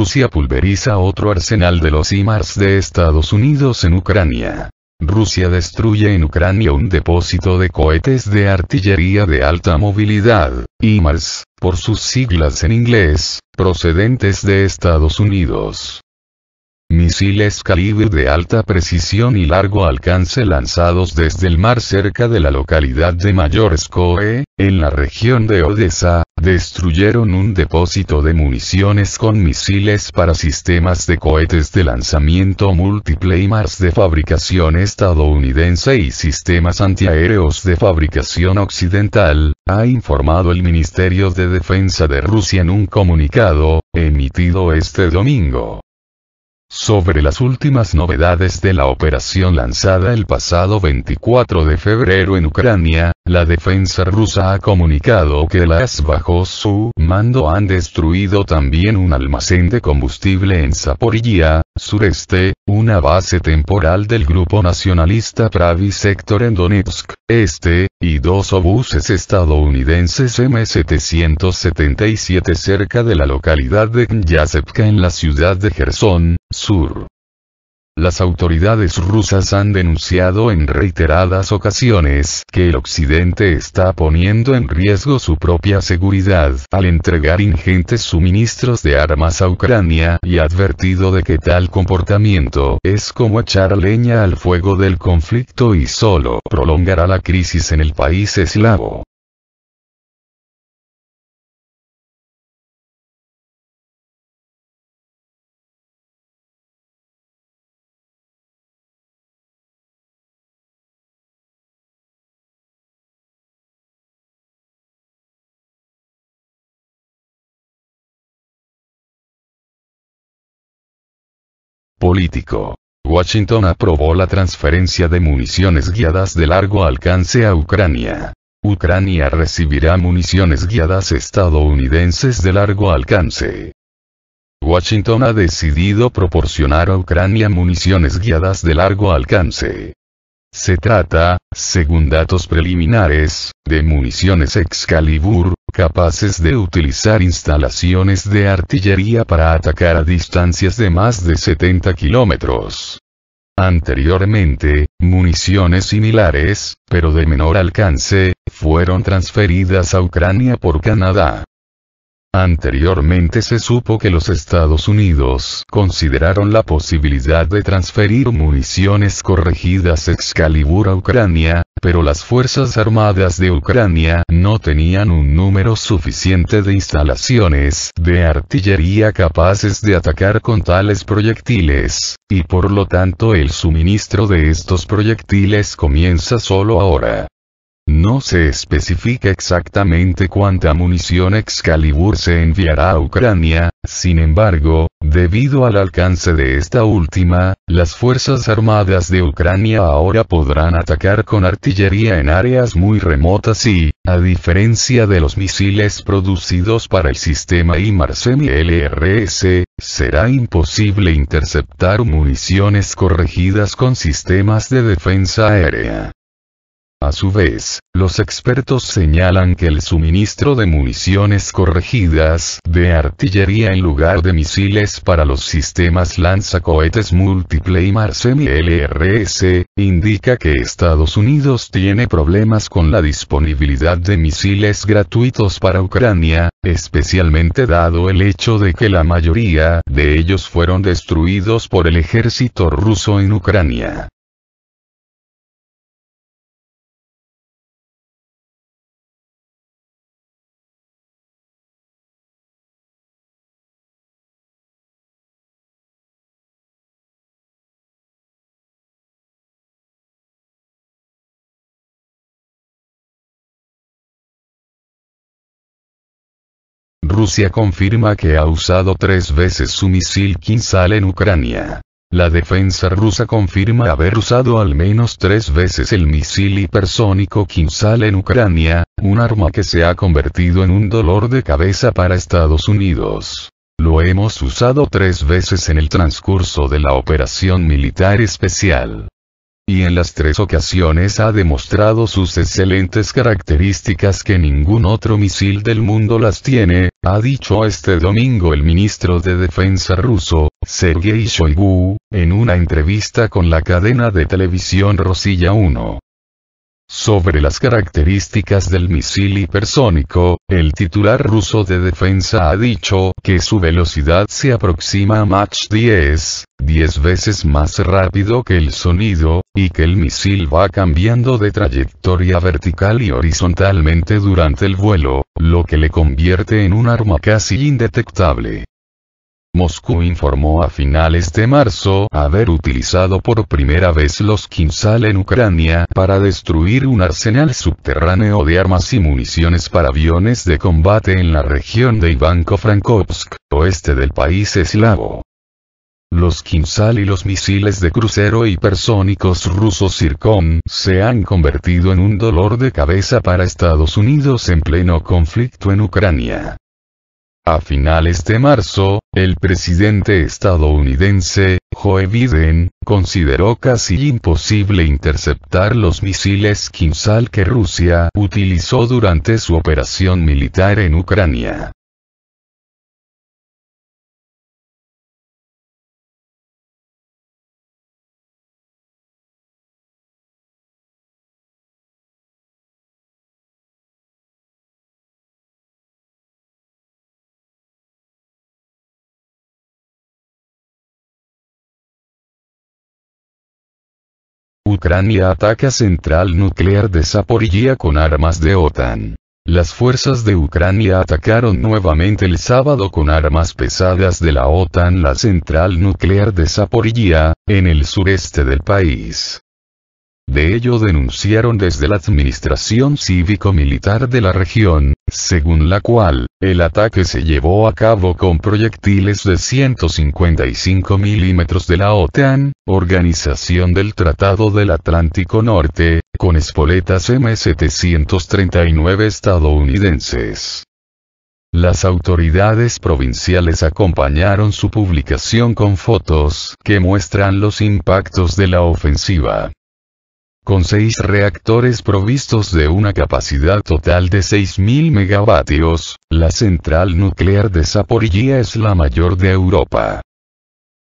Rusia pulveriza otro arsenal de los IMARS de Estados Unidos en Ucrania. Rusia destruye en Ucrania un depósito de cohetes de artillería de alta movilidad, IMARS, por sus siglas en inglés, procedentes de Estados Unidos misiles calibre de alta precisión y largo alcance lanzados desde el mar cerca de la localidad de Mayorskoe, en la región de Odessa, destruyeron un depósito de municiones con misiles para sistemas de cohetes de lanzamiento múltiple y Mars de fabricación estadounidense y sistemas antiaéreos de fabricación occidental, ha informado el Ministerio de Defensa de Rusia en un comunicado, emitido este domingo sobre las últimas novedades de la operación lanzada el pasado 24 de febrero en Ucrania, la defensa rusa ha comunicado que las bajo su mando han destruido también un almacén de combustible en Zaporilla, sureste, una base temporal del grupo nacionalista Pravi Sector en Donetsk, este, y dos obuses estadounidenses M777 cerca de la localidad de Knyasepka en la ciudad de Gerson, sur. Las autoridades rusas han denunciado en reiteradas ocasiones que el Occidente está poniendo en riesgo su propia seguridad al entregar ingentes suministros de armas a Ucrania y advertido de que tal comportamiento es como echar leña al fuego del conflicto y solo prolongará la crisis en el país eslavo. Político. Washington aprobó la transferencia de municiones guiadas de largo alcance a Ucrania. Ucrania recibirá municiones guiadas estadounidenses de largo alcance. Washington ha decidido proporcionar a Ucrania municiones guiadas de largo alcance. Se trata, según datos preliminares, de municiones Excalibur, capaces de utilizar instalaciones de artillería para atacar a distancias de más de 70 kilómetros. Anteriormente, municiones similares, pero de menor alcance, fueron transferidas a Ucrania por Canadá. Anteriormente se supo que los Estados Unidos consideraron la posibilidad de transferir municiones corregidas Excalibur a Ucrania, pero las Fuerzas Armadas de Ucrania no tenían un número suficiente de instalaciones de artillería capaces de atacar con tales proyectiles, y por lo tanto el suministro de estos proyectiles comienza solo ahora. No se especifica exactamente cuánta munición Excalibur se enviará a Ucrania, sin embargo, debido al alcance de esta última, las Fuerzas Armadas de Ucrania ahora podrán atacar con artillería en áreas muy remotas y, a diferencia de los misiles producidos para el sistema IMAR lrs e será imposible interceptar municiones corregidas con sistemas de defensa aérea. A su vez, los expertos señalan que el suministro de municiones corregidas de artillería en lugar de misiles para los sistemas lanzacohetes múltiple y Marsemi LRS, indica que Estados Unidos tiene problemas con la disponibilidad de misiles gratuitos para Ucrania, especialmente dado el hecho de que la mayoría de ellos fueron destruidos por el ejército ruso en Ucrania. Rusia confirma que ha usado tres veces su misil Kinsal en Ucrania. La defensa rusa confirma haber usado al menos tres veces el misil hipersónico Kinsal en Ucrania, un arma que se ha convertido en un dolor de cabeza para Estados Unidos. Lo hemos usado tres veces en el transcurso de la operación militar especial y en las tres ocasiones ha demostrado sus excelentes características que ningún otro misil del mundo las tiene, ha dicho este domingo el ministro de Defensa ruso, Sergei Shoigu, en una entrevista con la cadena de televisión Rosilla 1. Sobre las características del misil hipersónico, el titular ruso de defensa ha dicho que su velocidad se aproxima a Mach 10, 10 veces más rápido que el sonido, y que el misil va cambiando de trayectoria vertical y horizontalmente durante el vuelo, lo que le convierte en un arma casi indetectable. Moscú informó a finales de marzo haber utilizado por primera vez los Kinsal en Ucrania para destruir un arsenal subterráneo de armas y municiones para aviones de combate en la región de Ivanko-Frankovsk, oeste del país eslavo. Los Kinsal y los misiles de crucero hipersónicos rusos zircon se han convertido en un dolor de cabeza para Estados Unidos en pleno conflicto en Ucrania. A finales de marzo, el presidente estadounidense, Joe Biden, consideró casi imposible interceptar los misiles Kinzhal que Rusia utilizó durante su operación militar en Ucrania. Ucrania ataca central nuclear de Zaporilla con armas de OTAN. Las fuerzas de Ucrania atacaron nuevamente el sábado con armas pesadas de la OTAN la central nuclear de Zaporilla, en el sureste del país. De ello denunciaron desde la administración cívico-militar de la región, según la cual, el ataque se llevó a cabo con proyectiles de 155 milímetros de la OTAN, Organización del Tratado del Atlántico Norte, con espoletas M739 estadounidenses. Las autoridades provinciales acompañaron su publicación con fotos que muestran los impactos de la ofensiva con seis reactores provistos de una capacidad total de 6.000 megavatios, la central nuclear de Zaporilla es la mayor de Europa.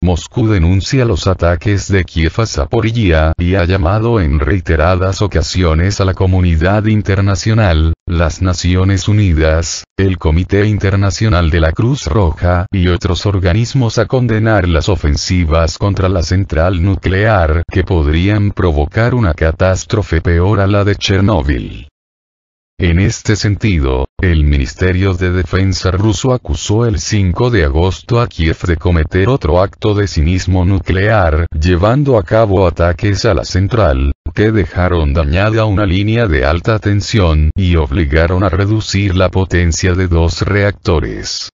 Moscú denuncia los ataques de Kiev a Zaporilla y ha llamado en reiteradas ocasiones a la comunidad internacional, las Naciones Unidas, el Comité Internacional de la Cruz Roja y otros organismos a condenar las ofensivas contra la central nuclear que podrían provocar una catástrofe peor a la de Chernóbil. En este sentido, el Ministerio de Defensa ruso acusó el 5 de agosto a Kiev de cometer otro acto de cinismo nuclear, llevando a cabo ataques a la central, que dejaron dañada una línea de alta tensión y obligaron a reducir la potencia de dos reactores.